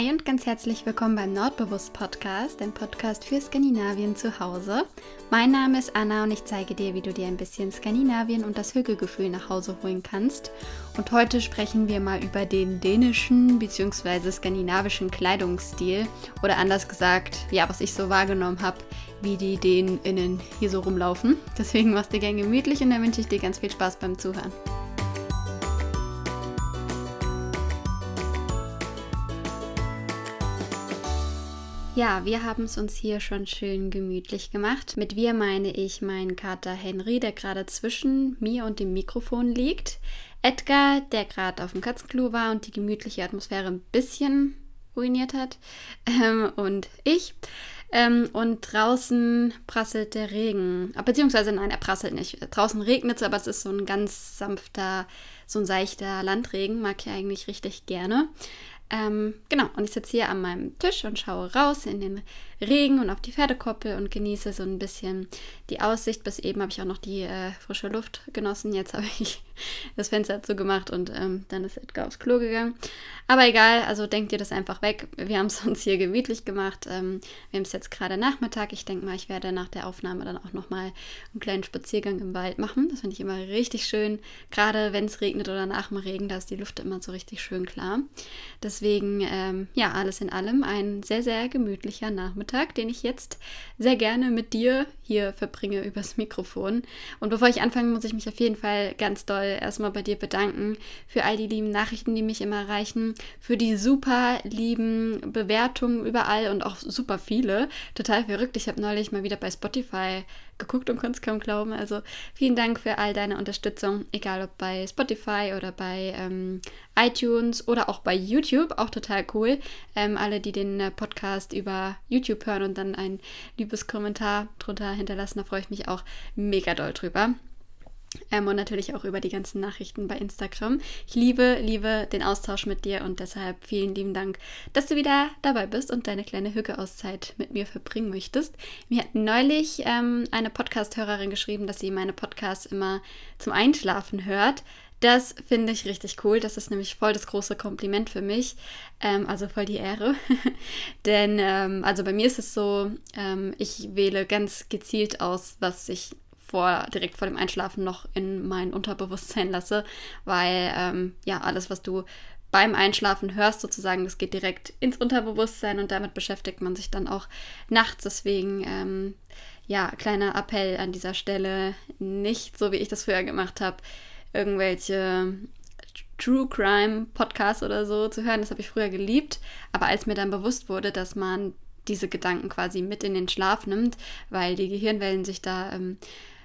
Hi und ganz herzlich willkommen beim Nordbewusst Podcast, dem Podcast für Skandinavien zu Hause. Mein Name ist Anna und ich zeige dir, wie du dir ein bisschen Skandinavien und das Hügelgefühl nach Hause holen kannst. Und heute sprechen wir mal über den dänischen bzw. skandinavischen Kleidungsstil oder anders gesagt, ja, was ich so wahrgenommen habe, wie die Dänen innen hier so rumlaufen. Deswegen mach's dir gern gemütlich und dann wünsche ich dir ganz viel Spaß beim Zuhören. Ja, wir haben es uns hier schon schön gemütlich gemacht. Mit wir meine ich meinen Kater Henry, der gerade zwischen mir und dem Mikrofon liegt. Edgar, der gerade auf dem Katzenklo war und die gemütliche Atmosphäre ein bisschen ruiniert hat. Ähm, und ich. Ähm, und draußen prasselt der Regen. Ah, beziehungsweise nein, er prasselt nicht. Draußen regnet es, aber es ist so ein ganz sanfter, so ein seichter Landregen. Mag ich eigentlich richtig gerne. Ähm, genau, und ich sitze hier an meinem Tisch und schaue raus in den Regen und auf die Pferdekoppel und genieße so ein bisschen die Aussicht. Bis eben habe ich auch noch die äh, frische Luft genossen. Jetzt habe ich das Fenster zugemacht und ähm, dann ist Edgar aufs Klo gegangen. Aber egal, also denkt ihr das einfach weg. Wir haben es uns hier gemütlich gemacht. Ähm, wir haben es jetzt gerade Nachmittag. Ich denke mal, ich werde nach der Aufnahme dann auch nochmal einen kleinen Spaziergang im Wald machen. Das finde ich immer richtig schön. Gerade wenn es regnet oder nach dem Regen, da ist die Luft immer so richtig schön klar. Deswegen, ähm, ja, alles in allem ein sehr, sehr gemütlicher Nachmittag. Nachmittag, den ich jetzt sehr gerne mit dir hier verbringe übers Mikrofon. Und bevor ich anfange, muss ich mich auf jeden Fall ganz doll erstmal bei dir bedanken für all die lieben Nachrichten, die mich immer erreichen, für die super lieben Bewertungen überall und auch super viele. Total verrückt. Ich habe neulich mal wieder bei Spotify geguckt und konnte es kaum glauben. Also vielen Dank für all deine Unterstützung, egal ob bei Spotify oder bei ähm, iTunes oder auch bei YouTube, auch total cool. Ähm, alle, die den äh, Podcast über YouTube hören und dann ein liebes Kommentar drunter hinterlassen, da freue ich mich auch mega doll drüber. Ähm, und natürlich auch über die ganzen Nachrichten bei Instagram. Ich liebe, liebe den Austausch mit dir und deshalb vielen lieben Dank, dass du wieder dabei bist und deine kleine Hücke-Auszeit mit mir verbringen möchtest. Mir hat neulich ähm, eine Podcast-Hörerin geschrieben, dass sie meine Podcasts immer zum Einschlafen hört. Das finde ich richtig cool. Das ist nämlich voll das große Kompliment für mich. Ähm, also voll die Ehre. Denn, ähm, also bei mir ist es so, ähm, ich wähle ganz gezielt aus, was ich vor, direkt vor dem Einschlafen noch in mein Unterbewusstsein lasse, weil ähm, ja, alles, was du beim Einschlafen hörst, sozusagen, das geht direkt ins Unterbewusstsein und damit beschäftigt man sich dann auch nachts. Deswegen, ähm, ja, kleiner Appell an dieser Stelle, nicht so wie ich das früher gemacht habe, irgendwelche True Crime Podcasts oder so zu hören. Das habe ich früher geliebt. Aber als mir dann bewusst wurde, dass man diese Gedanken quasi mit in den Schlaf nimmt, weil die Gehirnwellen sich da ähm,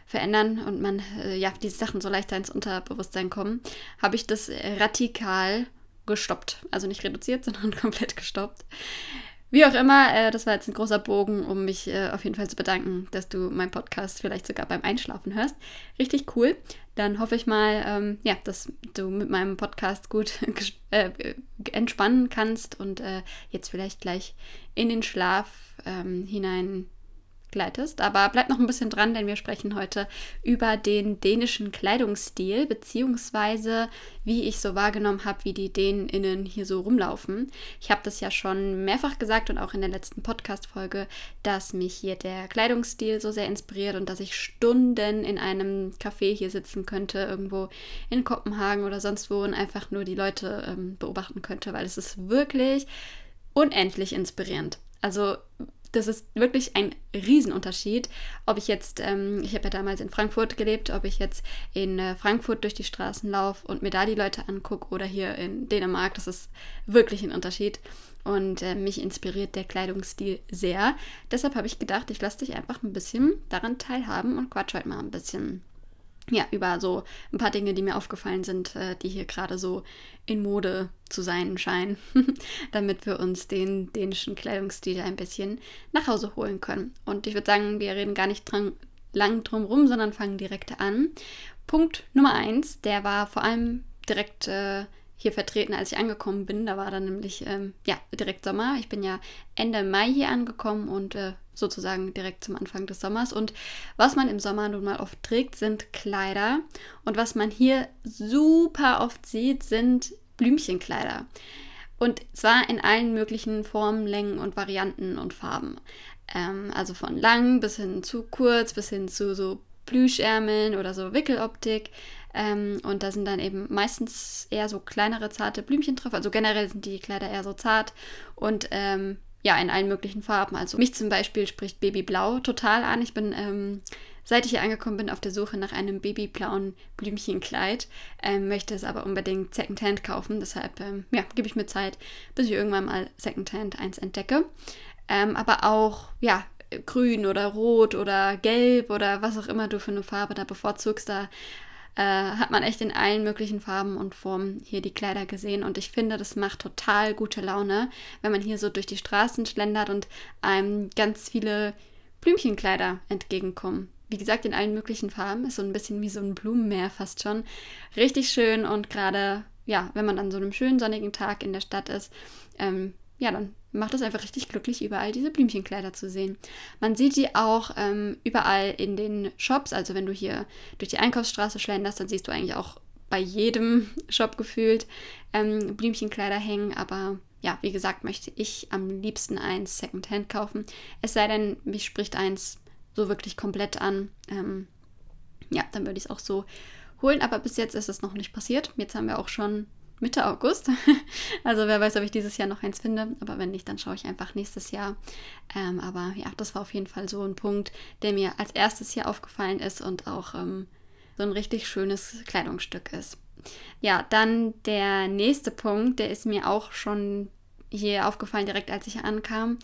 verändern und man, äh, ja, diese Sachen so leichter ins Unterbewusstsein kommen, habe ich das radikal gestoppt. Also nicht reduziert, sondern komplett gestoppt. Wie auch immer, äh, das war jetzt ein großer Bogen, um mich äh, auf jeden Fall zu bedanken, dass du meinen Podcast vielleicht sogar beim Einschlafen hörst. Richtig cool. Dann hoffe ich mal, ähm, ja, dass du mit meinem Podcast gut äh, entspannen kannst und äh, jetzt vielleicht gleich in den Schlaf ähm, hinein gleitest. Aber bleib noch ein bisschen dran, denn wir sprechen heute über den dänischen Kleidungsstil, beziehungsweise wie ich so wahrgenommen habe, wie die DänInnen hier so rumlaufen. Ich habe das ja schon mehrfach gesagt und auch in der letzten Podcast-Folge, dass mich hier der Kleidungsstil so sehr inspiriert und dass ich Stunden in einem Café hier sitzen könnte, irgendwo in Kopenhagen oder sonst wo und einfach nur die Leute ähm, beobachten könnte, weil es ist wirklich unendlich inspirierend. Also das ist wirklich ein Riesenunterschied, ob ich jetzt, ähm, ich habe ja damals in Frankfurt gelebt, ob ich jetzt in äh, Frankfurt durch die Straßen laufe und mir da die Leute angucke oder hier in Dänemark, das ist wirklich ein Unterschied. Und äh, mich inspiriert der Kleidungsstil sehr. Deshalb habe ich gedacht, ich lasse dich einfach ein bisschen daran teilhaben und quatsch heute mal ein bisschen ja, über so ein paar Dinge, die mir aufgefallen sind, äh, die hier gerade so in Mode zu sein scheinen, damit wir uns den dänischen Kleidungsstil ein bisschen nach Hause holen können. Und ich würde sagen, wir reden gar nicht dran, lang drum rum, sondern fangen direkt an. Punkt Nummer eins, der war vor allem direkt äh, hier vertreten, als ich angekommen bin. Da war dann nämlich ähm, ja direkt Sommer. Ich bin ja Ende Mai hier angekommen und äh, sozusagen direkt zum Anfang des Sommers. Und was man im Sommer nun mal oft trägt, sind Kleider. Und was man hier super oft sieht, sind Blümchenkleider. Und zwar in allen möglichen Formen, Längen und Varianten und Farben. Ähm, also von lang bis hin zu kurz, bis hin zu so Plüschärmeln oder so Wickeloptik. Ähm, und da sind dann eben meistens eher so kleinere, zarte Blümchen drauf. Also generell sind die Kleider eher so zart. Und ähm, ja, in allen möglichen Farben. Also mich zum Beispiel spricht Babyblau total an. Ich bin, ähm, seit ich hier angekommen bin, auf der Suche nach einem babyblauen Blümchenkleid, ähm, möchte es aber unbedingt Secondhand kaufen. Deshalb, ähm, ja, gebe ich mir Zeit, bis ich irgendwann mal Secondhand eins entdecke. Ähm, aber auch, ja, grün oder rot oder gelb oder was auch immer du für eine Farbe da bevorzugst, da äh, hat man echt in allen möglichen Farben und Formen hier die Kleider gesehen. Und ich finde, das macht total gute Laune, wenn man hier so durch die Straßen schlendert und einem ganz viele Blümchenkleider entgegenkommen. Wie gesagt, in allen möglichen Farben ist so ein bisschen wie so ein Blumenmeer fast schon. Richtig schön und gerade, ja, wenn man an so einem schönen sonnigen Tag in der Stadt ist, ähm, ja, dann macht es einfach richtig glücklich, überall diese Blümchenkleider zu sehen. Man sieht die auch ähm, überall in den Shops. Also wenn du hier durch die Einkaufsstraße schlenderst, dann siehst du eigentlich auch bei jedem Shop gefühlt ähm, Blümchenkleider hängen. Aber ja, wie gesagt, möchte ich am liebsten eins Secondhand kaufen. Es sei denn, mich spricht eins so wirklich komplett an. Ähm, ja, dann würde ich es auch so holen. Aber bis jetzt ist es noch nicht passiert. Jetzt haben wir auch schon Mitte August. Also wer weiß, ob ich dieses Jahr noch eins finde. Aber wenn nicht, dann schaue ich einfach nächstes Jahr. Ähm, aber ja, das war auf jeden Fall so ein Punkt, der mir als erstes hier aufgefallen ist und auch ähm, so ein richtig schönes Kleidungsstück ist. Ja, dann der nächste Punkt, der ist mir auch schon hier aufgefallen, direkt als ich ankam.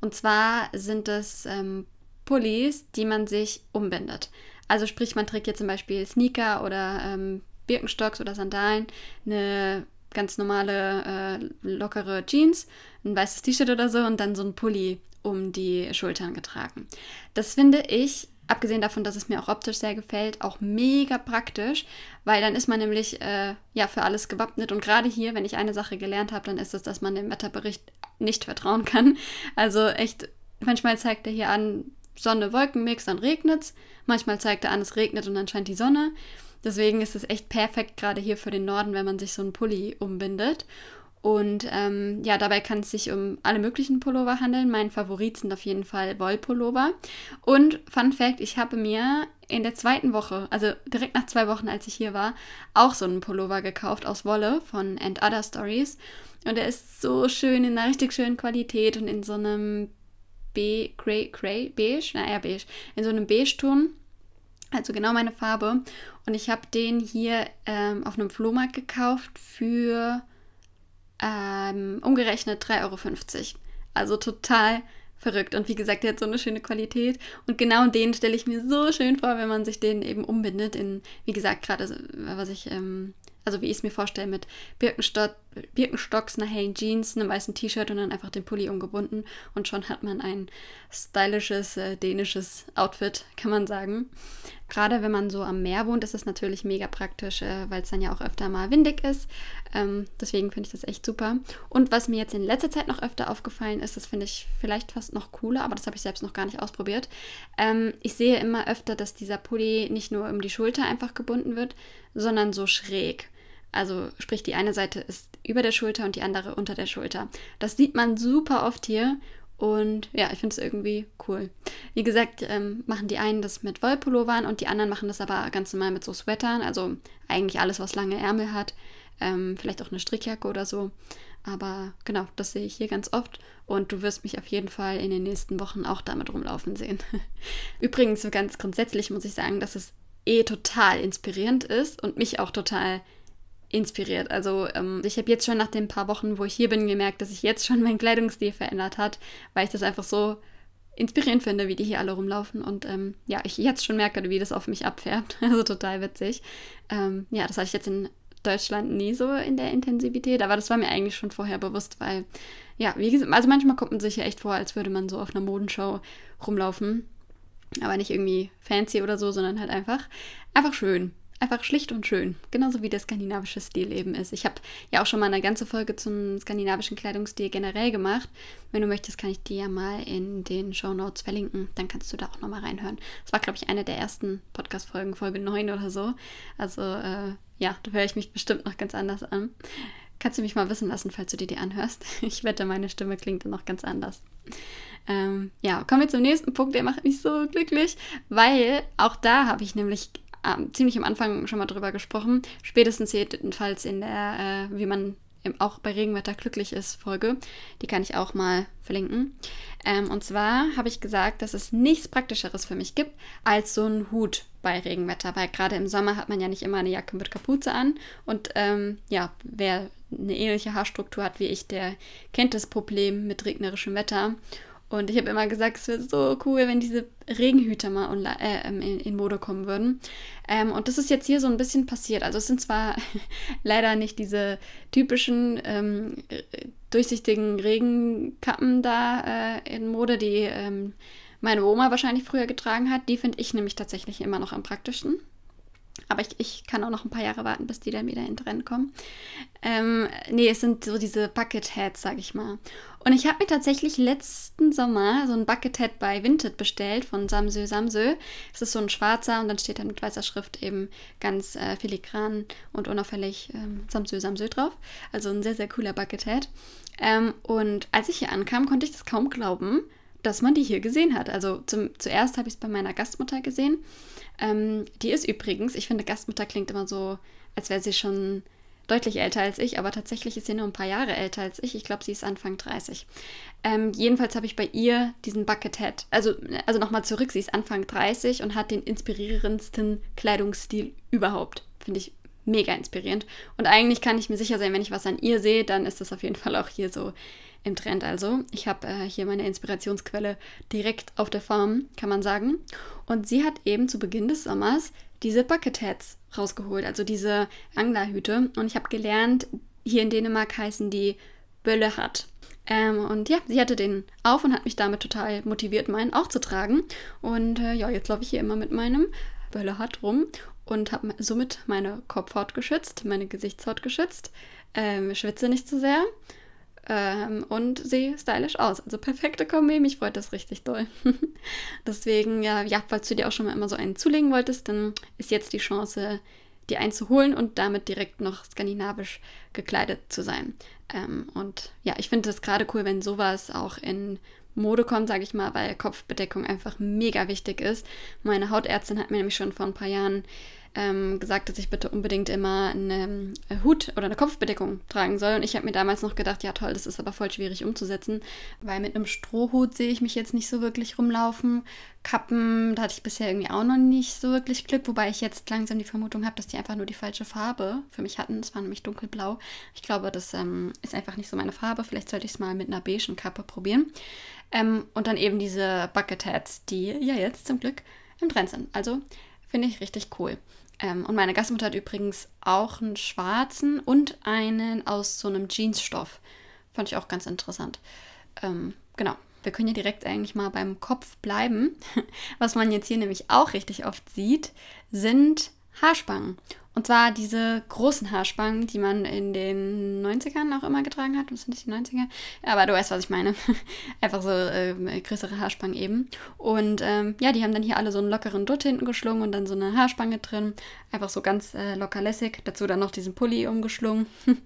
Und zwar sind es ähm, Pullis, die man sich umbindet. Also sprich, man trägt hier zum Beispiel Sneaker oder ähm, Birkenstocks oder Sandalen, eine ganz normale, äh, lockere Jeans, ein weißes T-Shirt oder so und dann so ein Pulli um die Schultern getragen. Das finde ich, abgesehen davon, dass es mir auch optisch sehr gefällt, auch mega praktisch, weil dann ist man nämlich äh, ja für alles gewappnet und gerade hier, wenn ich eine Sache gelernt habe, dann ist es, dass man dem Wetterbericht nicht vertrauen kann. Also echt, manchmal zeigt er hier an Sonne-Wolkenmix, dann regnet es. Manchmal zeigt er an, es regnet und dann scheint die Sonne. Deswegen ist es echt perfekt gerade hier für den Norden, wenn man sich so einen Pulli umbindet. Und ähm, ja, dabei kann es sich um alle möglichen Pullover handeln. Mein Favorit sind auf jeden Fall Wollpullover. Und Fun Fact, ich habe mir in der zweiten Woche, also direkt nach zwei Wochen, als ich hier war, auch so einen Pullover gekauft aus Wolle von And Other Stories. Und er ist so schön, in einer richtig schönen Qualität und in so einem Be Grey, Grey, Beige, naja, Beige, in so einem Beige-Ton. Also genau meine Farbe. Und ich habe den hier ähm, auf einem Flohmarkt gekauft für ähm, umgerechnet 3,50 Euro. Also total verrückt. Und wie gesagt, der hat so eine schöne Qualität. Und genau den stelle ich mir so schön vor, wenn man sich den eben umbindet in, wie gesagt, gerade was ich, ähm, also wie ich es mir vorstelle, mit Birkenstock, Birkenstocks, einer hellen Jeans, einem weißen T-Shirt und dann einfach den Pulli umgebunden. Und schon hat man ein stylisches äh, dänisches Outfit, kann man sagen. Gerade wenn man so am Meer wohnt, ist es natürlich mega praktisch, äh, weil es dann ja auch öfter mal windig ist. Ähm, deswegen finde ich das echt super. Und was mir jetzt in letzter Zeit noch öfter aufgefallen ist, das finde ich vielleicht fast noch cooler, aber das habe ich selbst noch gar nicht ausprobiert. Ähm, ich sehe immer öfter, dass dieser Pulli nicht nur um die Schulter einfach gebunden wird, sondern so schräg. Also sprich, die eine Seite ist über der Schulter und die andere unter der Schulter. Das sieht man super oft hier und ja, ich finde es irgendwie cool. Wie gesagt, ähm, machen die einen das mit Wollpullovern und die anderen machen das aber ganz normal mit so Sweatern. Also eigentlich alles, was lange Ärmel hat. Ähm, vielleicht auch eine Strickjacke oder so. Aber genau, das sehe ich hier ganz oft. Und du wirst mich auf jeden Fall in den nächsten Wochen auch damit rumlaufen sehen. Übrigens, so ganz grundsätzlich muss ich sagen, dass es eh total inspirierend ist und mich auch total inspiriert. Also ähm, ich habe jetzt schon nach den paar Wochen, wo ich hier bin, gemerkt, dass sich jetzt schon mein Kleidungsstil verändert hat, weil ich das einfach so inspirierend finde, wie die hier alle rumlaufen und ähm, ja, ich jetzt schon merke, wie das auf mich abfärbt. Also total witzig. Ähm, ja, das hatte ich jetzt in Deutschland nie so in der Intensivität, aber das war mir eigentlich schon vorher bewusst, weil ja, wie gesagt, also manchmal kommt man sich ja echt vor, als würde man so auf einer Modenshow rumlaufen, aber nicht irgendwie fancy oder so, sondern halt einfach einfach schön. Einfach schlicht und schön, genauso wie der skandinavische Stil eben ist. Ich habe ja auch schon mal eine ganze Folge zum skandinavischen Kleidungsstil generell gemacht. Wenn du möchtest, kann ich dir ja mal in den Show Notes verlinken. Dann kannst du da auch nochmal reinhören. Das war, glaube ich, eine der ersten Podcast-Folgen, Folge 9 oder so. Also äh, ja, da höre ich mich bestimmt noch ganz anders an. Kannst du mich mal wissen lassen, falls du dir die anhörst. Ich wette, meine Stimme klingt dann noch ganz anders. Ähm, ja, kommen wir zum nächsten Punkt, der macht mich so glücklich, weil auch da habe ich nämlich ähm, ziemlich am Anfang schon mal drüber gesprochen. Spätestens jedenfalls in der, äh, wie man auch bei Regenwetter glücklich ist Folge. Die kann ich auch mal verlinken. Ähm, und zwar habe ich gesagt, dass es nichts Praktischeres für mich gibt als so einen Hut bei Regenwetter, weil gerade im Sommer hat man ja nicht immer eine Jacke mit Kapuze an. Und ähm, ja, wer eine ähnliche Haarstruktur hat wie ich, der kennt das Problem mit regnerischem Wetter. Und ich habe immer gesagt, es wäre so cool, wenn diese Regenhüter mal online, äh, ähm, in, in, Mode kommen würden. Ähm, und das ist jetzt hier so ein bisschen passiert. Also es sind zwar leider nicht diese typischen ähm, durchsichtigen Regenkappen da äh, in Mode, die ähm, meine Oma wahrscheinlich früher getragen hat. Die finde ich nämlich tatsächlich immer noch am praktischsten. Aber ich, ich kann auch noch ein paar Jahre warten, bis die dann wieder in Trend kommen. Ähm, nee, es sind so diese Bucketheads, sag ich mal. Und ich habe mir tatsächlich letzten Sommer so ein Buckethead bei Vinted bestellt von Samsö Samsö. Es ist so ein schwarzer und dann steht da mit weißer Schrift eben ganz äh, filigran und unauffällig ähm, Samsö Samsö drauf. Also ein sehr, sehr cooler Buckethead. Ähm, und als ich hier ankam, konnte ich das kaum glauben, dass man die hier gesehen hat. Also zum, zuerst habe ich es bei meiner Gastmutter gesehen. Ähm, die ist übrigens, ich finde, Gastmutter klingt immer so, als wäre sie schon deutlich älter als ich, aber tatsächlich ist sie nur ein paar Jahre älter als ich. Ich glaube, sie ist Anfang 30. Ähm, jedenfalls habe ich bei ihr diesen Buckethead. Also, also nochmal zurück, sie ist Anfang 30 und hat den inspirierendsten Kleidungsstil überhaupt. Finde ich mega inspirierend. Und eigentlich kann ich mir sicher sein, wenn ich was an ihr sehe, dann ist das auf jeden Fall auch hier so im Trend also. Ich habe äh, hier meine Inspirationsquelle direkt auf der Farm, kann man sagen. Und sie hat eben zu Beginn des Sommers diese Bucketheads rausgeholt, also diese Anglerhüte. Und ich habe gelernt, hier in Dänemark heißen die Bölle hat. Ähm, und ja, sie hatte den auf und hat mich damit total motiviert, meinen auch zu tragen. Und äh, ja, jetzt laufe ich hier immer mit meinem Bölle hat rum und habe somit meine Kopfhaut geschützt, meine Gesichtshaut geschützt, ähm, schwitze nicht zu so sehr ähm, und sehe stylisch aus. Also perfekte Kombi, mich freut das richtig doll. Deswegen, ja, ja, falls du dir auch schon mal immer so einen zulegen wolltest, dann ist jetzt die Chance, dir einen zu holen und damit direkt noch skandinavisch gekleidet zu sein. Ähm, und ja, ich finde das gerade cool, wenn sowas auch in Mode kommt, sage ich mal, weil Kopfbedeckung einfach mega wichtig ist. Meine Hautärztin hat mir nämlich schon vor ein paar Jahren ähm, gesagt, dass ich bitte unbedingt immer einen äh, Hut oder eine Kopfbedeckung tragen soll. Und ich habe mir damals noch gedacht, ja toll, das ist aber voll schwierig umzusetzen, weil mit einem Strohhut sehe ich mich jetzt nicht so wirklich rumlaufen. Kappen, da hatte ich bisher irgendwie auch noch nicht so wirklich Glück, wobei ich jetzt langsam die Vermutung habe, dass die einfach nur die falsche Farbe für mich hatten. Es war nämlich dunkelblau. Ich glaube, das ähm, ist einfach nicht so meine Farbe. Vielleicht sollte ich es mal mit einer beigen Kappe probieren. Ähm, und dann eben diese Bucket Hats, die ja jetzt zum Glück im Trend sind. Also finde ich richtig cool. Ähm, und meine Gastmutter hat übrigens auch einen schwarzen und einen aus so einem Jeansstoff. Fand ich auch ganz interessant. Ähm, genau. Wir können ja direkt eigentlich mal beim Kopf bleiben. Was man jetzt hier nämlich auch richtig oft sieht, sind Haarspangen. Und zwar diese großen Haarspangen, die man in den 90ern auch immer getragen hat. Das sind nicht die 90er. Aber du weißt, was ich meine. Einfach so äh, größere Haarspangen eben. Und ähm, ja, die haben dann hier alle so einen lockeren Dutt hinten geschlungen und dann so eine Haarspange drin. Einfach so ganz äh, locker lässig. Dazu dann noch diesen Pulli umgeschlungen.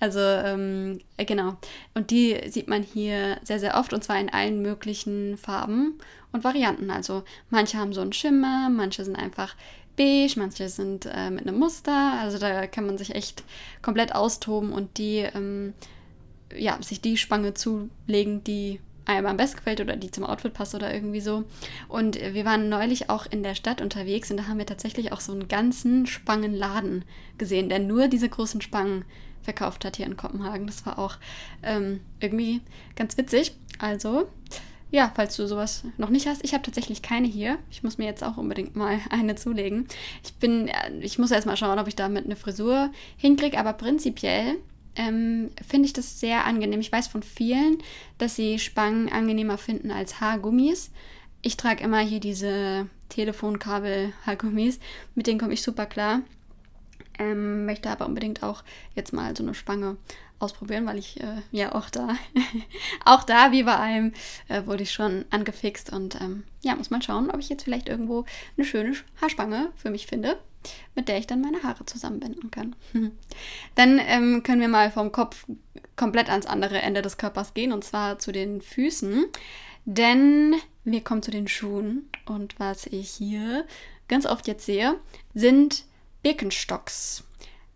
also ähm, äh, genau. Und die sieht man hier sehr, sehr oft und zwar in allen möglichen Farben und Varianten. Also manche haben so einen Schimmer, manche sind einfach beige, manche sind äh, mit einem Muster. Also da kann man sich echt komplett austoben und die, ähm, ja, sich die Spange zulegen, die einem am besten gefällt oder die zum Outfit passt oder irgendwie so. Und wir waren neulich auch in der Stadt unterwegs und da haben wir tatsächlich auch so einen ganzen Spangenladen gesehen, der nur diese großen Spangen verkauft hat hier in Kopenhagen. Das war auch ähm, irgendwie ganz witzig. Also ja, falls du sowas noch nicht hast. Ich habe tatsächlich keine hier. Ich muss mir jetzt auch unbedingt mal eine zulegen. Ich bin, äh, ich muss erst mal schauen, ob ich damit eine Frisur hinkriege, aber prinzipiell ähm, finde ich das sehr angenehm. Ich weiß von vielen, dass sie Spangen angenehmer finden als Haargummis. Ich trage immer hier diese Telefonkabel-Haargummis. Mit denen komme ich super klar. Ähm, möchte aber unbedingt auch jetzt mal so eine Spange ausprobieren, weil ich äh, ja auch da, auch da wie bei allem, äh, wurde ich schon angefixt und ähm, ja, muss man schauen, ob ich jetzt vielleicht irgendwo eine schöne Haarspange für mich finde, mit der ich dann meine Haare zusammenbinden kann. dann ähm, können wir mal vom Kopf komplett ans andere Ende des Körpers gehen und zwar zu den Füßen, denn wir kommen zu den Schuhen und was ich hier ganz oft jetzt sehe, sind Birkenstocks.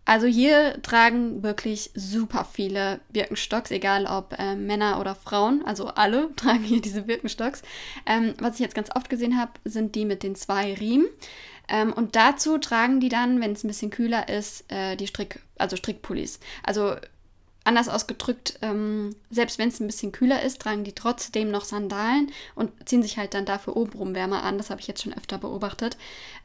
Also hier tragen wirklich super viele Birkenstocks, egal ob äh, Männer oder Frauen, also alle tragen hier diese Birkenstocks. Ähm, was ich jetzt ganz oft gesehen habe, sind die mit den zwei Riemen. Ähm, und dazu tragen die dann, wenn es ein bisschen kühler ist, äh, die Strick, also Strickpullis. Also Anders ausgedrückt, ähm, selbst wenn es ein bisschen kühler ist, tragen die trotzdem noch Sandalen und ziehen sich halt dann dafür obenrum wärmer an. Das habe ich jetzt schon öfter beobachtet.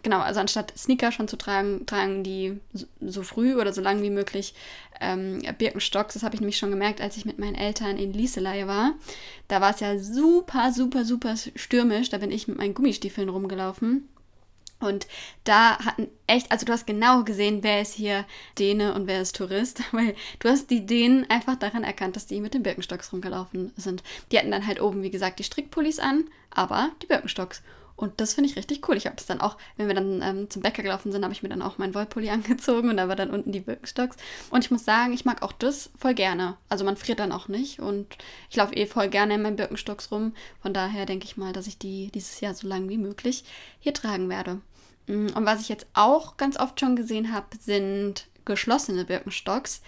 Genau, also anstatt Sneaker schon zu tragen, tragen die so früh oder so lang wie möglich ähm, Birkenstocks. Das habe ich nämlich schon gemerkt, als ich mit meinen Eltern in Lieselei war. Da war es ja super, super, super stürmisch. Da bin ich mit meinen Gummistiefeln rumgelaufen. Und da hatten echt, also du hast genau gesehen, wer ist hier Däne und wer ist Tourist, weil du hast die Dänen einfach daran erkannt, dass die mit den Birkenstocks rumgelaufen sind. Die hatten dann halt oben, wie gesagt, die Strickpullis an, aber die Birkenstocks. Und das finde ich richtig cool. Ich habe das dann auch, wenn wir dann ähm, zum Bäcker gelaufen sind, habe ich mir dann auch meinen Wollpulli angezogen und da war dann unten die Birkenstocks. Und ich muss sagen, ich mag auch das voll gerne. Also man friert dann auch nicht und ich laufe eh voll gerne in meinen Birkenstocks rum. Von daher denke ich mal, dass ich die dieses Jahr so lang wie möglich hier tragen werde. Mm, und was ich jetzt auch ganz oft schon gesehen habe, sind geschlossene Birkenstocks.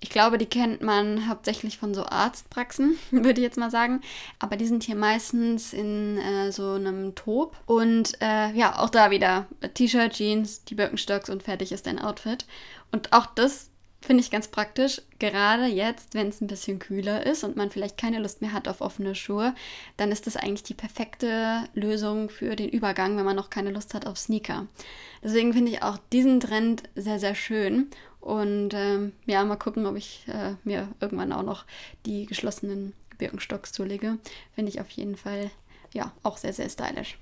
Ich glaube, die kennt man hauptsächlich von so Arztpraxen, würde ich jetzt mal sagen. Aber die sind hier meistens in äh, so einem Top. Und äh, ja, auch da wieder T-Shirt, Jeans, die Birkenstocks und fertig ist dein Outfit. Und auch das Finde ich ganz praktisch, gerade jetzt, wenn es ein bisschen kühler ist und man vielleicht keine Lust mehr hat auf offene Schuhe, dann ist das eigentlich die perfekte Lösung für den Übergang, wenn man noch keine Lust hat auf Sneaker. Deswegen finde ich auch diesen Trend sehr, sehr schön. Und ähm, ja, mal gucken, ob ich äh, mir irgendwann auch noch die geschlossenen Birkenstocks zulege. Finde ich auf jeden Fall ja auch sehr, sehr stylisch.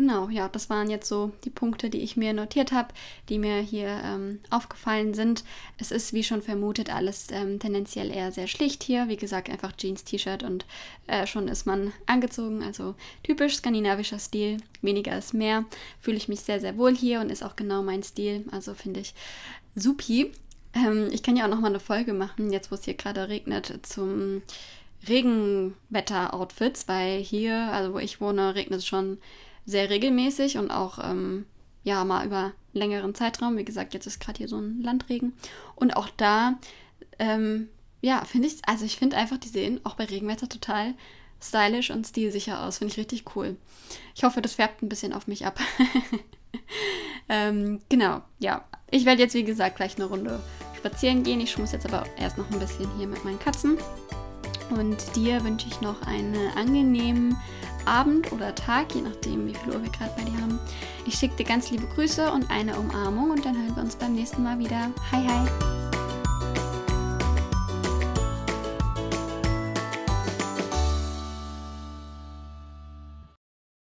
Genau, ja, das waren jetzt so die Punkte, die ich mir notiert habe, die mir hier ähm, aufgefallen sind. Es ist, wie schon vermutet, alles ähm, tendenziell eher sehr schlicht hier. Wie gesagt, einfach Jeans, T-Shirt und äh, schon ist man angezogen. Also typisch skandinavischer Stil. Weniger ist mehr. Fühle ich mich sehr, sehr wohl hier und ist auch genau mein Stil. Also finde ich supi. Ähm, ich kann ja auch nochmal eine Folge machen, jetzt wo es hier gerade regnet, zum Regenwetter-Outfits, weil hier, also wo ich wohne, regnet es schon sehr regelmäßig und auch ähm, ja mal über einen längeren Zeitraum. Wie gesagt, jetzt ist gerade hier so ein Landregen. Und auch da, ähm, ja, finde ich, also ich finde einfach, die sehen auch bei Regenwetter total stylisch und stilsicher aus. Finde ich richtig cool. Ich hoffe, das färbt ein bisschen auf mich ab. ähm, genau, ja. Ich werde jetzt, wie gesagt, gleich eine Runde spazieren gehen. Ich muss jetzt aber erst noch ein bisschen hier mit meinen Katzen. Und dir wünsche ich noch einen angenehmen Abend oder Tag, je nachdem, wie viel Uhr wir gerade bei dir haben. Ich schicke dir ganz liebe Grüße und eine Umarmung und dann hören wir uns beim nächsten Mal wieder. Hi, hi!